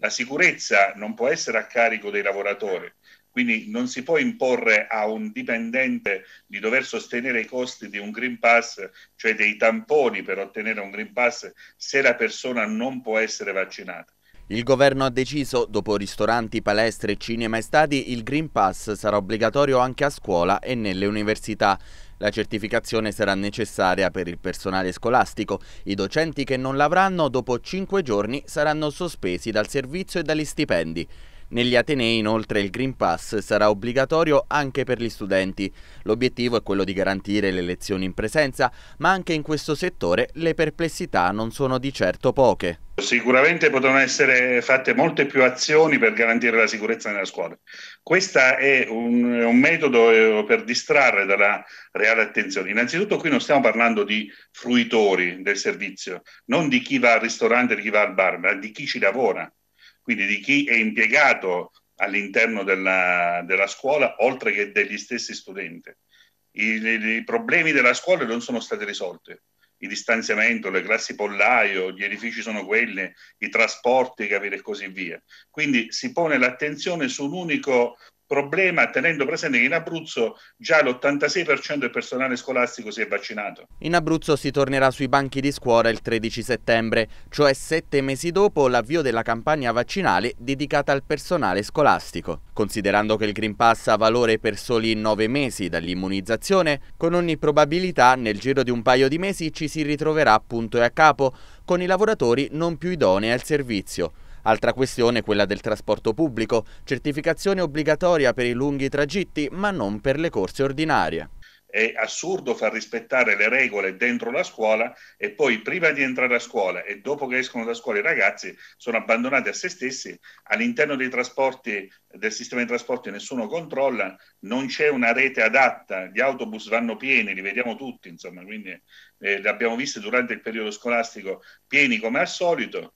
La sicurezza non può essere a carico dei lavoratori, quindi non si può imporre a un dipendente di dover sostenere i costi di un Green Pass, cioè dei tamponi per ottenere un Green Pass, se la persona non può essere vaccinata. Il governo ha deciso, dopo ristoranti, palestre, cinema e stadi, il Green Pass sarà obbligatorio anche a scuola e nelle università. La certificazione sarà necessaria per il personale scolastico. I docenti che non l'avranno dopo cinque giorni saranno sospesi dal servizio e dagli stipendi. Negli Atenei inoltre il Green Pass sarà obbligatorio anche per gli studenti. L'obiettivo è quello di garantire le lezioni in presenza, ma anche in questo settore le perplessità non sono di certo poche. Sicuramente potranno essere fatte molte più azioni per garantire la sicurezza nella scuola. Questo è un, un, metodo eh, per distrarre dalla reale attenzione. Innanzitutto qui non stiamo parlando di fruitori del servizio, non di chi va al ristorante, di chi va al bar, ma di chi ci lavora, quindi di chi è impiegato all'interno della, della scuola, oltre che degli stessi studenti. I, I problemi della scuola non sono stati risolti il distanziamento, le classi pollaio, gli edifici sono quelli, i trasporti, capire, e così via. Quindi si pone l'attenzione su un unico problema tenendo presente che in Abruzzo già l'86% del personale scolastico si è vaccinato. In Abruzzo si tornerà sui banchi di scuola il 13 settembre, cioè sette mesi dopo l'avvio della campagna vaccinale dedicata al personale scolastico. Considerando che il Green Pass ha valore per soli nove mesi dall'immunizzazione, con ogni probabilità nel giro di un paio di mesi ci si ritroverà punto e a capo, con i lavoratori non più idonei al servizio Altra questione è quella del trasporto pubblico, certificazione obbligatoria per i lunghi tragitti ma non per le corse ordinarie. È assurdo far rispettare le regole dentro la scuola e poi prima di entrare a scuola e dopo che escono da scuola i ragazzi sono abbandonati a se stessi. All'interno dei trasporti, del sistema di trasporti nessuno controlla, non c'è una rete adatta, gli autobus vanno pieni, li vediamo tutti, insomma, quindi eh, li abbiamo visti durante il periodo scolastico pieni come al solito